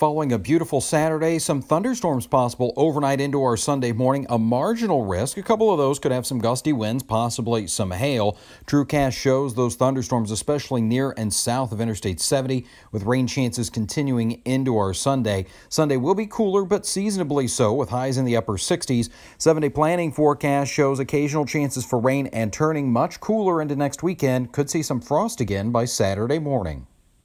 Following a beautiful Saturday, some thunderstorms possible overnight into our Sunday morning. A marginal risk. A couple of those could have some gusty winds, possibly some hail. TrueCast shows those thunderstorms, especially near and south of Interstate 70, with rain chances continuing into our Sunday. Sunday will be cooler, but seasonably so, with highs in the upper 60s. Seven day planning forecast shows occasional chances for rain and turning much cooler into next weekend. Could see some frost again by Saturday morning.